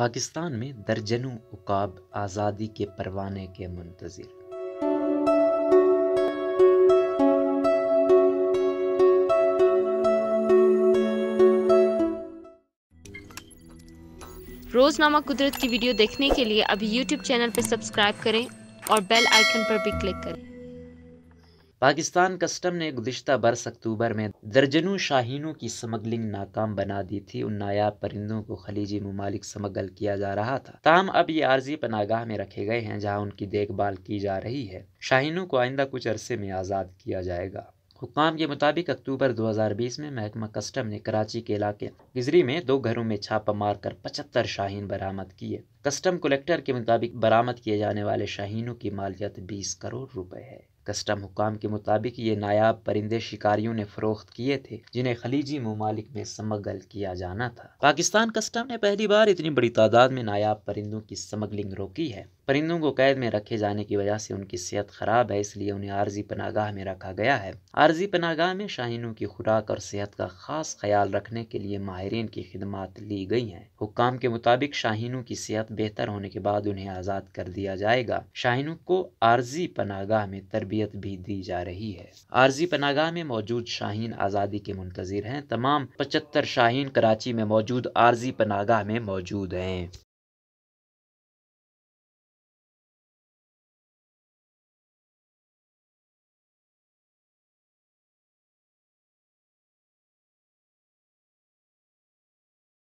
पाकिस्तान में दर्जनों उकाब आज़ादी के परवाने के मंतज़र रोज़नामा कुदरत की वीडियो देखने के लिए अभी YouTube चैनल पर सब्सक्राइब करें और बेल आइकन पर भी क्लिक करें पाकिस्तान कस्टम ने गुजशत बरस अक्टूबर में दर्जनों शाहीनों की स्मगलिंग नाकाम बना दी थी उन नायाब परिंदों को खलीजी ममालिक स्मगल किया जा रहा था तमाम अब ये आर्जी पनागाह में रखे गए हैं जहाँ उनकी देखभाल की जा रही है शाहीनों को आइंदा कुछ अरसे में आज़ाद किया जाएगा हुकाम के मुताबिक अक्टूबर 2020 में महकमा कस्टम ने कराची के इलाके गिजरी में दो घरों में छापा मारकर 75 शाहीन बरामद किए कस्टम कलेक्टर के मुताबिक बरामद किए जाने वाले शाहीनों की मालियत 20 करोड़ रुपए है कस्टम हुकाम के मुताबिक ये नायाब परिंदे शिकारियों ने फरोख्त किए थे जिन्हें खलीजी ममालिक में समगल किया जाना था पाकिस्तान कस्टम ने पहली बार इतनी बड़ी तादाद में नायाब परिंदों की समगलिंग रोकी है परिंदों को कैद में रखे जाने की वजह से उनकी सेहत खराब है इसलिए उन्हें आर्जी पनागाह में रखा गया है आर्जी पनागाह में शाहीनों की खुराक और सेहत का खास ख्याल रखने के लिए माहरीन की खिदमत ली गई हैं हुकाम के मुताबिक शाहीनों की सेहत बेहतर होने के बाद उन्हें आज़ाद कर दिया जाएगा शाहीनों को आर्जी पनागाह में तरबियत भी दी जा रही है आर्जी पनागाह में मौजूद शाहीन आज़ादी के मुंतजर हैं तमाम पचहत्तर शाहीन कराची में मौजूद आर्जी पनागाह में मौजूद हैं